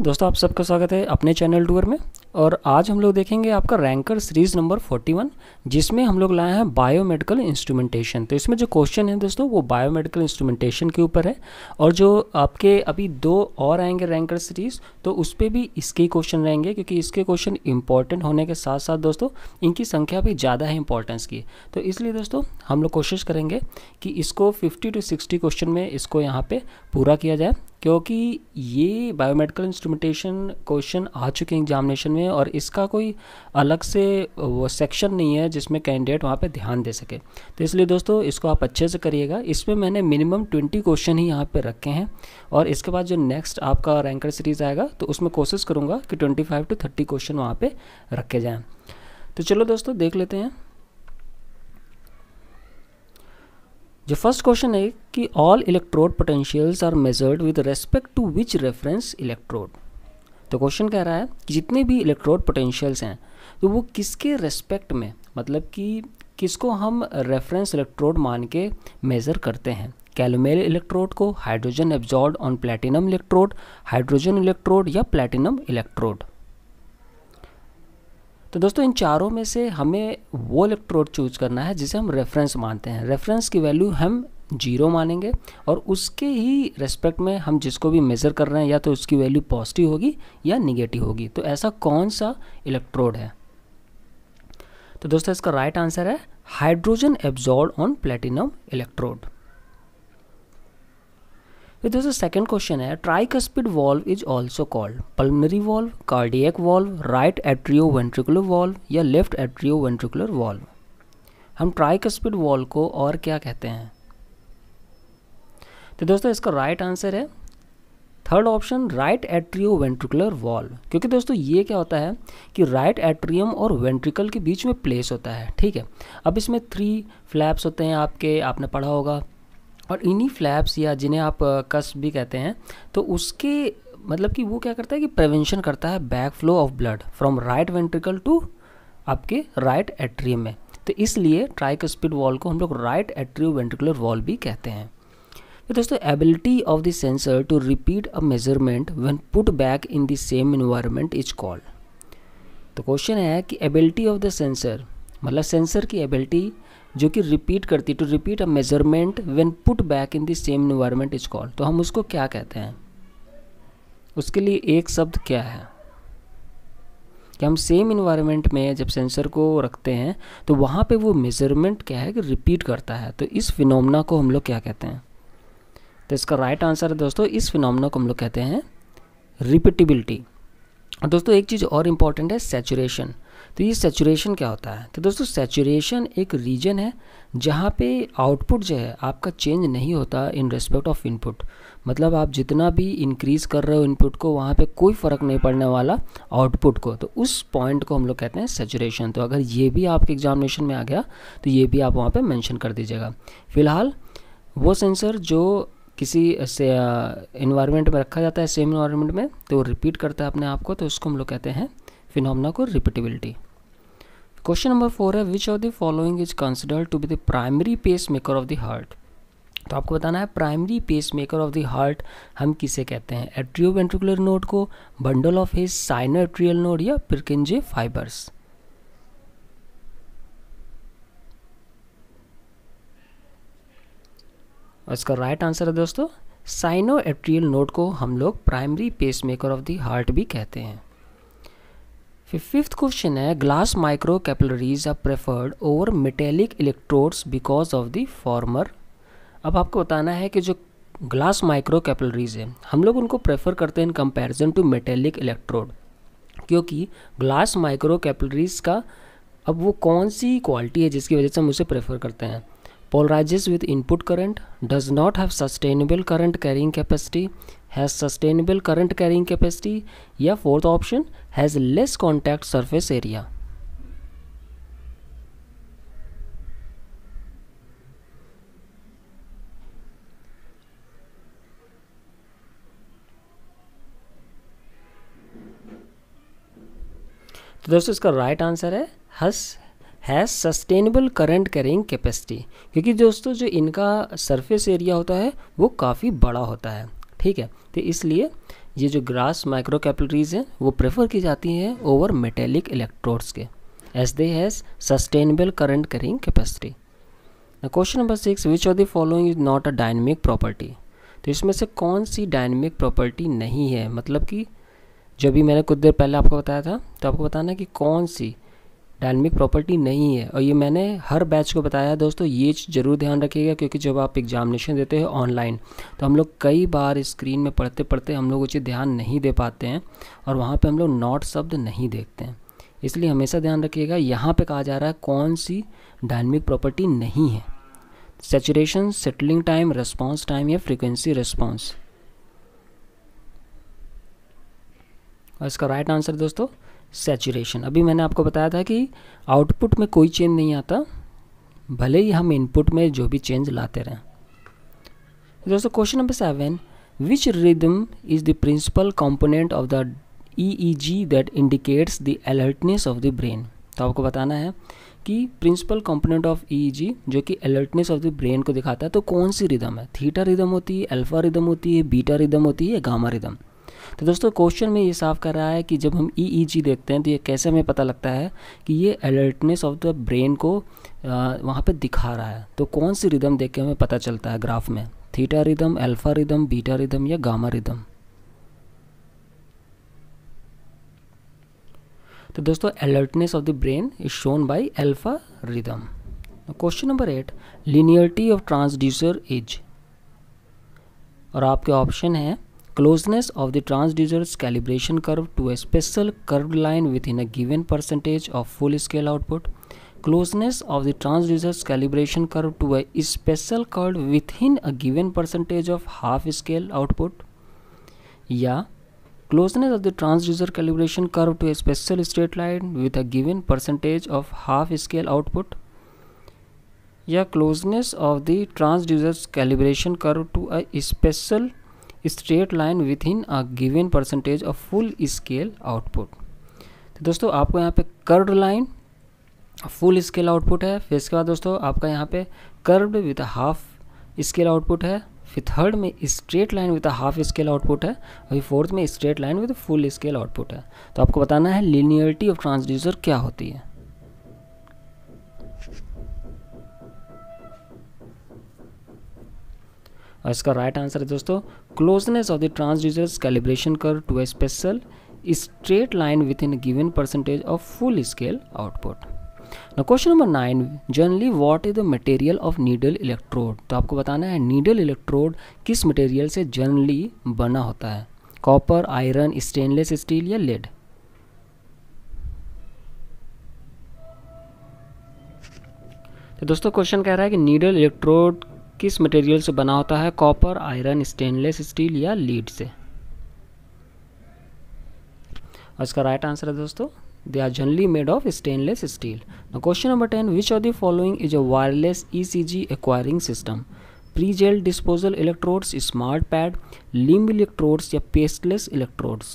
दोस्तों आप सबका स्वागत है अपने चैनल टूर में और आज हम लोग देखेंगे आपका रैंकर सीरीज नंबर 41 जिसमें हम लोग लाए हैं बायोमेडिकल इंस्ट्रूमेंटेशन तो इसमें जो क्वेश्चन है दोस्तों वो बायोमेडिकल इंस्ट्रूमेंटेशन के ऊपर है और जो आपके अभी दो और आएंगे रैंकर सीरीज तो उस पर भी इसके क्वेश्चन रहेंगे क्योंकि इसके क्वेश्चन इंपॉर्टेंट होने के साथ साथ दोस्तों इनकी संख्या भी ज़्यादा है इंपॉर्टेंस की तो इसलिए दोस्तों हम लोग कोशिश करेंगे कि इसको फिफ्टी टू सिक्सटी क्वेश्चन में इसको यहाँ पर पूरा किया जाए क्योंकि ये बायोमेडिकल इंस्ट्रूमेंटेशन क्वेश्चन आ चुके हैं एग्जामिनेशन में और इसका कोई अलग से वो सेक्शन नहीं है जिसमें कैंडिडेट वहाँ पे ध्यान दे सके तो इसलिए दोस्तों इसको आप अच्छे से करिएगा इसमें मैंने मिनिमम ट्वेंटी क्वेश्चन ही यहाँ पे रखे हैं और इसके बाद जो नेक्स्ट आपका रैंकर सीरीज़ आएगा तो उसमें कोशिश करूँगा कि twenty five to thirty question वहाँ पर रखे जाएँ तो चलो दोस्तों देख लेते हैं जो फर्स्ट क्वेश्चन है कि all electrode potentials are measured with respect to which reference electrode तो क्वेश्चन कह रहा है कि जितने भी इलेक्ट्रोड पोटेंशियल्स हैं तो वो किसके रेस्पेक्ट में मतलब कि किसको हम रेफरेंस इलेक्ट्रोड मान के मेज़र करते हैं कैलोमेल इलेक्ट्रोड को hydrogen adsorbed on platinum electrode hydrogen electrode या प्लेटिनम इलेक्ट्रोड तो दोस्तों इन चारों में से हमें वो इलेक्ट्रोड चूज करना है जिसे हम रेफरेंस मानते हैं रेफरेंस की वैल्यू हम जीरो मानेंगे और उसके ही रेस्पेक्ट में हम जिसको भी मेज़र कर रहे हैं या तो उसकी वैल्यू पॉजिटिव होगी या निगेटिव होगी तो ऐसा कौन सा इलेक्ट्रोड है तो दोस्तों इसका राइट आंसर है hydrogen adsorbed on platinum electrode it is a second question है tricuspid valve is also called pulmonary valve cardiac valve right atrio ventricular valve या लेफ्ट एट्रियो वेंट्रिकुलर वॉल्व हम ट्राइकस्पिड वॉल्व को और क्या कहते हैं तो दोस्तों इसका राइट right आंसर है third option right atrio ventricular valve क्योंकि दोस्तों ये क्या होता है कि राइट right एट्रियम और वेंट्रिकल के बीच में प्लेस होता है ठीक है अब इसमें थ्री फ्लैप्स होते हैं आपके आपने पढ़ा होगा और इन्हीं फ्लैप्स या जिन्हें आप कस भी कहते हैं तो उसके मतलब कि वो क्या करता है कि प्रिवेंशन करता है back flow of blood from right ventricle to आपके राइट एट्रियम में तो इसलिए ट्राइक स्पीड वॉल को हम लोग राइट एट्रियो वेंट्रिकुलर वॉल भी कहते हैं तो दोस्तों ability of the sensor to repeat a measurement when put back in the same environment is called तो क्वेश्चन है कि एबिलिटी ऑफ द सेंसर मतलब सेंसर की एबिलिटी जो कि रिपीट करती है to repeat a measurement when put back in the same environment is called तो हम उसको क्या कहते हैं उसके लिए एक शब्द क्या है कि हम सेम इन्वायरमेंट में जब सेंसर को रखते हैं तो वहाँ पे वो मेजरमेंट क्या है कि रिपीट करता है तो इस फिनोमना को हम लोग क्या कहते हैं तो इसका राइट आंसर है दोस्तों इस फिनोमना को हम लोग कहते हैं रिपीटिबिलिटी दोस्तों एक चीज़ और इम्पॉर्टेंट है सेचुरेशन तो ये सेचुरेशन क्या होता है तो दोस्तों सेचुरेशन एक रीजन है जहाँ पे आउटपुट जो है आपका चेंज नहीं होता इन रेस्पेक्ट ऑफ इनपुट मतलब आप जितना भी इंक्रीज़ कर रहे हो इनपुट को वहाँ पे कोई फ़र्क नहीं पड़ने वाला आउटपुट को तो उस पॉइंट को हम लोग कहते हैं सेचुरेशन तो अगर ये भी आपके एग्जामिनेशन में आ गया तो ये भी आप वहाँ पर मैंशन कर दीजिएगा फिलहाल वो सेंसर जो किसी से इन्वायरमेंट में रखा जाता है सेम इन्वायरमेंट में तो वो रिपीट करता है अपने आप को तो उसको हम लोग कहते हैं फिनोमना को रिपीटेबिलिटी क्वेश्चन नंबर फोर है which of the following is considered to be the primary pace maker of the heart तो आपको बताना है primary pace maker of the heart हम किसे कहते हैं एट्रियो वेंट्रिकुलर नोड को bundle of His sino atrial node या पिरकिंजे फाइबर्स इसका राइट आंसर है दोस्तों साइनो एट्रियल नोड को हम लोग primary pace maker of the heart भी कहते हैं फिफ्थ क्वेश्चन है glass micro capillaries are preferred over metallic electrodes because of the former अब आपको बताना है कि जो ग्लास माइक्रो कैपलरीज़ है हम लोग उनको प्रेफर करते हैं in comparison to metallic electrode क्योंकि ग्लास माइक्रो कैपलरीज का अब वो कौन सी क्वालिटी है जिसकी वजह से हम उसे प्रेफर करते हैं polarizes with input current, does not have sustainable current carrying capacity, has sustainable current carrying capacity या fourth option has less contact surface area. तो दोस्तों इसका राइट right आंसर है has has sustainable current carrying capacity क्योंकि दोस्तों जो इनका surface area होता है वो काफ़ी बड़ा होता है ठीक है तो इसलिए ये जो ग्रास माइक्रो कैपिलरीज हैं वो प्रेफर की जाती हैं ओवर मेटेलिक इलेक्ट्रोड्स के as they has sustainable current carrying capacity question number six which of the following is not a dynamic property तो इसमें से कौन सी डायनेमिक प्रॉपर्टी नहीं है मतलब कि जो भी मैंने कुछ देर पहले आपको बताया था तो आपको बताना कि कौन सी डायनमिक प्रॉपर्टी नहीं है और ये मैंने हर बैच को बताया दोस्तों ये ज़रूर ध्यान रखिएगा क्योंकि जब आप एग्जामिनेशन देते हो ऑनलाइन तो हम लोग कई बार स्क्रीन में पढ़ते पढ़ते हम लोग उसे ध्यान नहीं दे पाते हैं और वहाँ पर हम लोग नॉट शब्द नहीं देखते हैं इसलिए हमेशा ध्यान रखिएगा यहाँ पर कहा जा रहा है कौन सी डायनमिक प्रॉपर्टी नहीं है saturation settling time response time या फ्रिक्वेंसी रिस्पॉन्स और इसका राइट आंसर दोस्तों सेचुरेशन अभी मैंने आपको बताया था कि आउटपुट में कोई चेंज नहीं आता भले ही हम इनपुट में जो भी चेंज लाते रहें दोस्तों question number seven which rhythm is the principal component of the E G that indicates the alertness of the brain तो आपको बताना है कि principal component of E G जो कि अलर्टनेस ऑफ द ब्रेन को दिखाता है तो कौन सी रिदम है थीटा रिदम होती है अल्फा रिदम होती है बीटा रिदम होती है गामा रिदम तो दोस्तों क्वेश्चन में ये साफ कर रहा है कि जब हम ई e e देखते हैं तो ये कैसे हमें पता लगता है कि ये अलर्टनेस ऑफ द ब्रेन को वहाँ पर दिखा रहा है तो कौन सी रिदम देख के हमें पता चलता है ग्राफ में theta rhythm alpha rhythm beta rhythm या गामा रिदम तो दोस्तों alertness of the brain is shown by alpha rhythm question number eight linearity of transducer is और आपके ऑप्शन हैं Closeness of the transducer's calibration curve to a special curved line within a given percentage of full-scale output. Closeness of the transducer's calibration curve to a special curve within a given percentage of half-scale output. Yeah. Closeness of the transducer calibration curve to a special straight line with a given percentage of half-scale output. Yeah. Closeness of the transducer's calibration curve to a special straight line within a given percentage of full scale output तो दोस्तों आपको यहाँ पे curved line full scale output है फिर इसके बाद दोस्तों आपका यहाँ पे curve with half scale output है फिर थर्ड में straight line with half scale output है अभी फोर्थ में straight line with full scale output है तो आपको बताना है लीनियरिटी ऑफ ट्रांसड्यूसर क्या होती है और इसका राइट आंसर है दोस्तों closeness of the transducer calibration curve to a special straight line within given percentage of full scale output Now question number nine generally what is the material of needle electrode तो आपको बताना है needle electrode किस material से generally बना होता है copper iron stainless steel या लेड तो दोस्तों क्वेश्चन कह रहा है कि नीडल इलेक्ट्रोड किस मटेरियल से बना होता है कॉपर आयरन स्टेनलेस स्टील या लीड से और इसका राइट आंसर है दोस्तों they are generally made of stainless steel question number ten which of the following is a wireless E C G acquiring system pre gel disposal electrodes smart pad limb electrodes या pasteless electrodes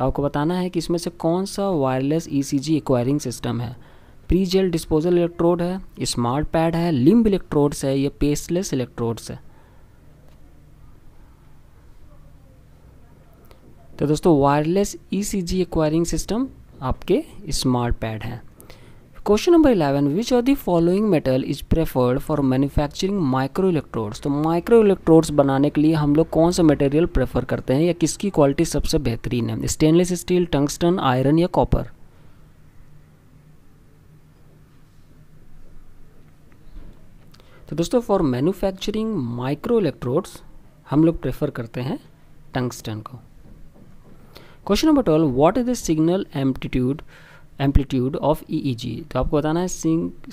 आपको बताना है कि इसमें से कौन सा wireless E C G acquiring system है प्री जेल डिस्पोजल इलेक्ट्रोड है स्मार्ट पैड है लिम्ब इलेक्ट्रोड्स है या पेसलेस इलेक्ट्रोड्स है तो दोस्तों वायरलेस ईसीजी एक्वायरिंग सिस्टम आपके स्मार्ट पैड है question number eleven which of the following metal is preferred for manufacturing micro electrodes तो माइक्रो इलेक्ट्रोड्स बनाने के लिए हम लोग कौन सा मटेरियल प्रेफर करते हैं या किसकी क्वालिटी सबसे बेहतरीन है स्टेनलेस स्टील टंगस्टन आयरन या कॉपर तो दोस्तों फॉर मैन्युफैक्चरिंग माइक्रो इलेक्ट्रोड्स हम लोग प्रेफर करते हैं टंगस्टन को question number twelve what is the signal amplitude amplitude of EEG तो आपको बताना है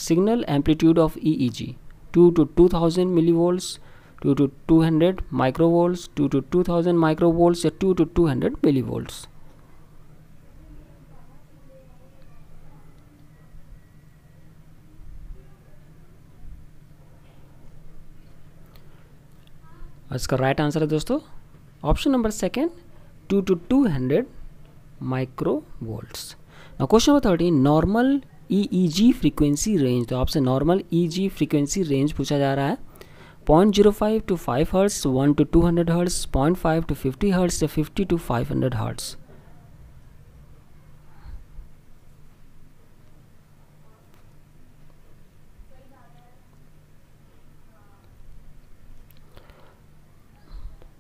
signal amplitude of EEG two to two thousand milli volt two to two hundred micro two to two thousand micro या two to two hundred milli volts और इसका right answer है दोस्तों option number second two to two hundred micro volts question number thirteen normal E E G frequency range तो आपसे normal E G frequency range पूछा जा रहा है point zero five to five hertz one to two hundred hertz point five to fifty hertz या fifty to five hundred hertz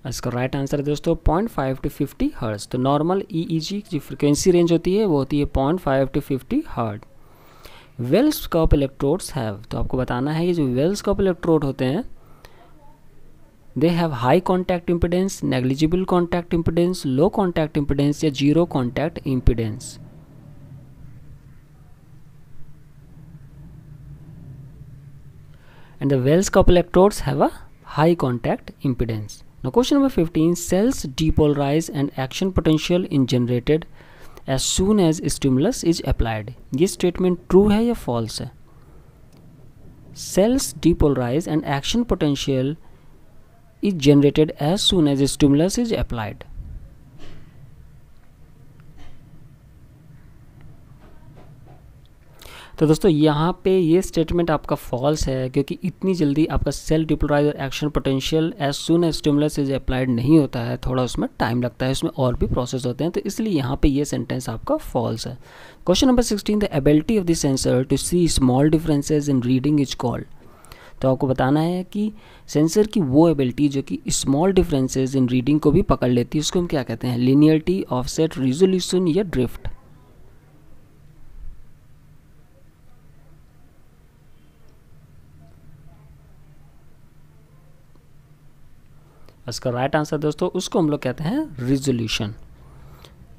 इसका right answer है दोस्तों point five to fifty hertz तो normal EEG जो फ्रिक्वेंसी रेंज होती है वो होती है point five to fifty hertz wells cup electrodes have तो आपको बताना है ये जो वेल्स कॉप इलेक्ट्रोड होते हैं they have high contact impedance negligible contact impedance low contact impedance या zero contact impedance and the wells cup electrodes have a high contact impedance Now question number 15 cells depolarize and action potential is generated as soon as stimulus is applied. This statement true है या false Cells depolarize and action potential is generated as soon as stimulus is applied. तो दोस्तों यहाँ पे ये statement आपका false है क्योंकि इतनी जल्दी आपका cell depolarize action potential as soon as stimulus is applied नहीं होता है थोड़ा उसमें टाइम लगता है उसमें और भी प्रोसेस होते हैं तो इसलिए यहाँ पे ये सेंटेंस आपका फॉल्स है question number sixteen the ability of the sensor to see small differences in reading is called तो आपको बताना है कि सेंसर की वो एबिलिटी जो कि स्मॉल डिफरेंसेज इन रीडिंग को भी पकड़ लेती है उसको हम क्या कहते हैं लीनियरिटी ऑफसेट रिजोल्यूशन या ड्रिफ्ट इसका राइट आंसर दोस्तों उसको हम लोग कहते हैं resolution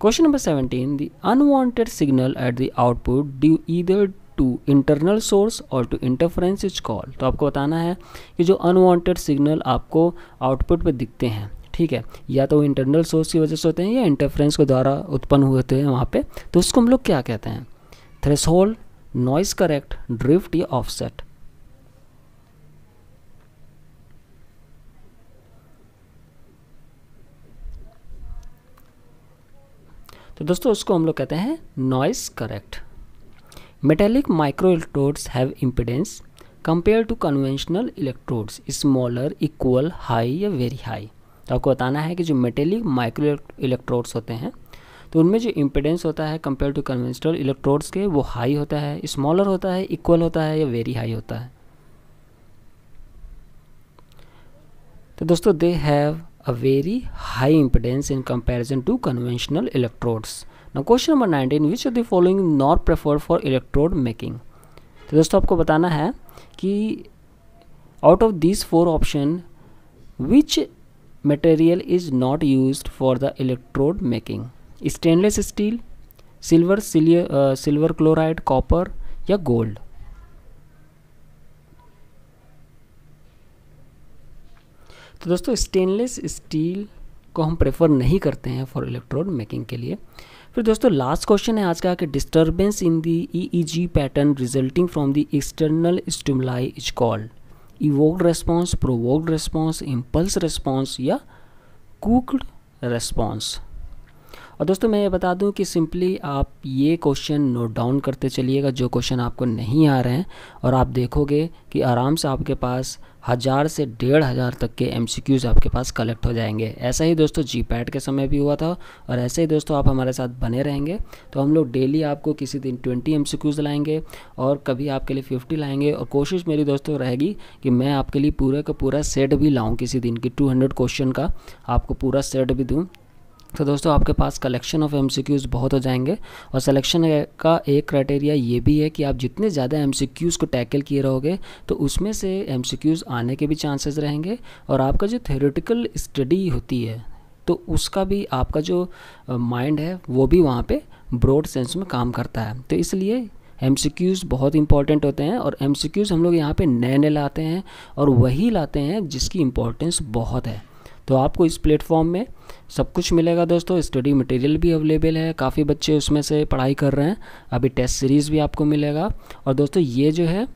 question number seventeen the unwanted signal at the output due either to internal source or to interference is call तो आपको बताना है कि जो अनवांटेड सिग्नल आपको आउटपुट पर दिखते हैं ठीक है या तो इंटरनल सोर्स की वजह से होते हैं या इंटरफ्रेंस के द्वारा उत्पन्न हुए होते हैं वहाँ पे तो उसको हम लोग क्या कहते हैं threshold noise correct drift या ऑफसेट तो दोस्तों उसको हम लोग कहते हैं noise correct metallic micro electrodes have impedance compare to conventional electrodes smaller equal high या वेरी हाई तो आपको बताना है कि जो मेटेलिक माइक्रो इलेक्ट्रोड्स होते हैं तो उनमें जो इम्पिडेंस होता है कंपेयर टू कन्वेंशनल इलेक्ट्रोड्स के वो हाई होता है स्मॉलर होता है इक्वल होता है या वेरी हाई होता है तो दोस्तों they have a very high impedance in comparison to conventional electrodes. Now question number 19 which of the following is not preferred for electrode making? तो दोस्तों आपको बताना है कि out of these four option which material is not used for the electrode making? Stainless steel, silver, silver chloride, copper या gold? तो दोस्तों stainless steel को हम प्रेफर नहीं करते हैं फॉर इलेक्ट्रोड मेकिंग के लिए फिर दोस्तों लास्ट क्वेश्चन है आज का कि disturbance in the EEG pattern resulting from the external stimuli is called evoked response provoked response impulse response या कुकड रेस्पॉन्स और दोस्तों मैं ये बता दूं कि सिंपली आप ये क्वेश्चन नोट डाउन करते चलिएगा जो क्वेश्चन आपको नहीं आ रहे हैं और आप देखोगे कि आराम से आपके पास हज़ार से डेढ़ हज़ार तक के एम आपके पास कलेक्ट हो जाएंगे ऐसा ही दोस्तों जी के समय भी हुआ था और ऐसे ही दोस्तों आप हमारे साथ बने रहेंगे तो हम लोग डेली आपको किसी दिन ट्वेंटी एम लाएंगे और कभी आपके लिए फिफ्टी लाएंगे और कोशिश मेरी दोस्तों रहेगी कि मैं आपके लिए पूरे का पूरा सेट भी लाऊँ किसी दिन की टू क्वेश्चन का आपको पूरा सेट भी दूँ तो दोस्तों आपके पास कलेक्शन ऑफ एमसीक्यूज़ बहुत हो जाएंगे और सिलेक्शन का एक क्राइटेरिया ये भी है कि आप जितने ज़्यादा एमसीक्यूज़ को टैकल किए रहोगे तो उसमें से एमसीक्यूज़ आने के भी चांसेस रहेंगे और आपका जो थ्योरेटिकल स्टडी होती है तो उसका भी आपका जो माइंड है वो भी वहाँ पर ब्रॉड सेंस में काम करता है तो इसलिए एम बहुत इंपॉर्टेंट होते हैं और एम हम लोग यहाँ पर नए नए लाते हैं और वही लाते हैं जिसकी इम्पोर्टेंस बहुत है तो आपको इस प्लेटफॉर्म में सब कुछ मिलेगा दोस्तों स्टडी मटेरियल भी अवेलेबल है काफ़ी बच्चे उसमें से पढ़ाई कर रहे हैं अभी टेस्ट सीरीज़ भी आपको मिलेगा और दोस्तों ये जो है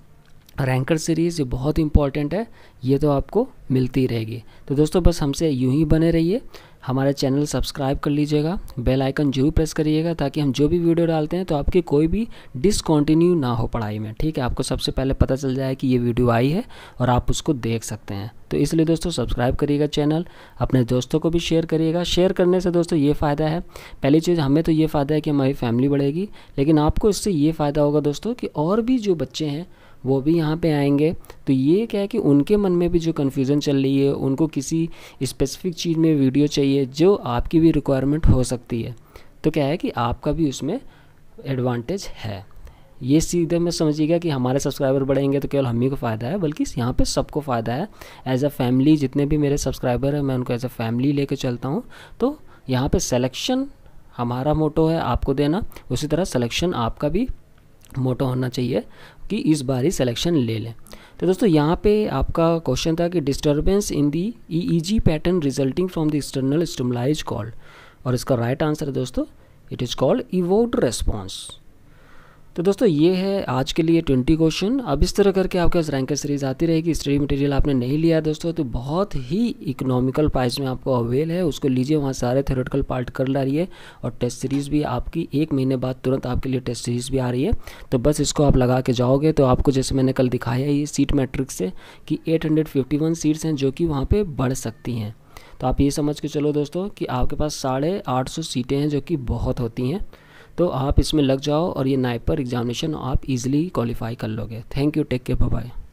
रैंकर सीरीज़ बहुत इंपॉर्टेंट है ये तो आपको मिलती रहेगी तो दोस्तों बस हमसे यूं ही बने रहिए हमारा चैनल सब्सक्राइब कर लीजिएगा बेल आइकन जरूर प्रेस करिएगा ताकि हम जो भी वीडियो डालते हैं तो आपकी कोई भी डिसकॉन्टिन्यू ना हो पढ़ाई में ठीक है आपको सबसे पहले पता चल जाए कि ये वीडियो आई है और आप उसको देख सकते हैं तो इसलिए दोस्तों सब्सक्राइब करिएगा चैनल अपने दोस्तों को भी शेयर करिएगा शेयर करने से दोस्तों ये फ़ायदा है पहली चीज़ हमें तो ये फ़ायदा है कि हमारी फैमिली बढ़ेगी लेकिन आपको इससे ये फ़ायदा होगा दोस्तों कि और भी जो बच्चे हैं वो भी यहाँ पे आएंगे तो ये क्या है कि उनके मन में भी जो कन्फ्यूज़न चल रही है उनको किसी स्पेसिफिक चीज़ में वीडियो चाहिए जो आपकी भी रिक्वायरमेंट हो सकती है तो क्या है कि आपका भी उसमें एडवांटेज है ये सीधे में समझिएगा कि हमारे सब्सक्राइबर बढ़ेंगे तो केवल हम ही को फ़ायदा है बल्कि यहाँ पे सबको फ़ायदा है एज अ फैमिली जितने भी मेरे सब्सक्राइबर हैं मैं उनको एज अ फैमिली लेके चलता हूँ तो यहाँ पे सिलेक्शन हमारा मोटो है आपको देना उसी तरह सिलेक्शन आपका भी मोटो होना चाहिए कि इस बार ही सिलेक्शन ले लें तो दोस्तों यहाँ पे आपका क्वेश्चन था कि disturbance in the EEG pattern resulting from the external stimulus called और इसका राइट आंसर है दोस्तों it is called evoked response तो दोस्तों ये है आज के लिए ट्वेंटी क्वेश्चन अब इस तरह करके आपके पास रैंकर सीरीज आती रहेगी स्टडी मटेरियल आपने नहीं लिया दोस्तों तो बहुत ही इकोनॉमिकल प्राइस में आपको अवेल है उसको लीजिए वहाँ सारे थेरेटिकल पार्ट कर ला रही है और टेस्ट सीरीज़ भी आपकी एक महीने बाद तुरंत आपके लिए टेस्ट सीरीज़ भी आ रही है तो बस इसको आप लगा के जाओगे तो आपको जैसे मैंने कल दिखाया ये सीट मैट्रिक से कि एट सीट्स हैं जो कि वहाँ पर बढ़ सकती हैं तो आप ये समझ के चलो दोस्तों कि आपके पास साढ़े आठ सौ सीटें हैं जो कि बहुत होती हैं तो आप इसमें लग जाओ और ये नाइप पर एग्जामिनेशन आप इजीली क्वालिफाई कर लोगे thank you take care bye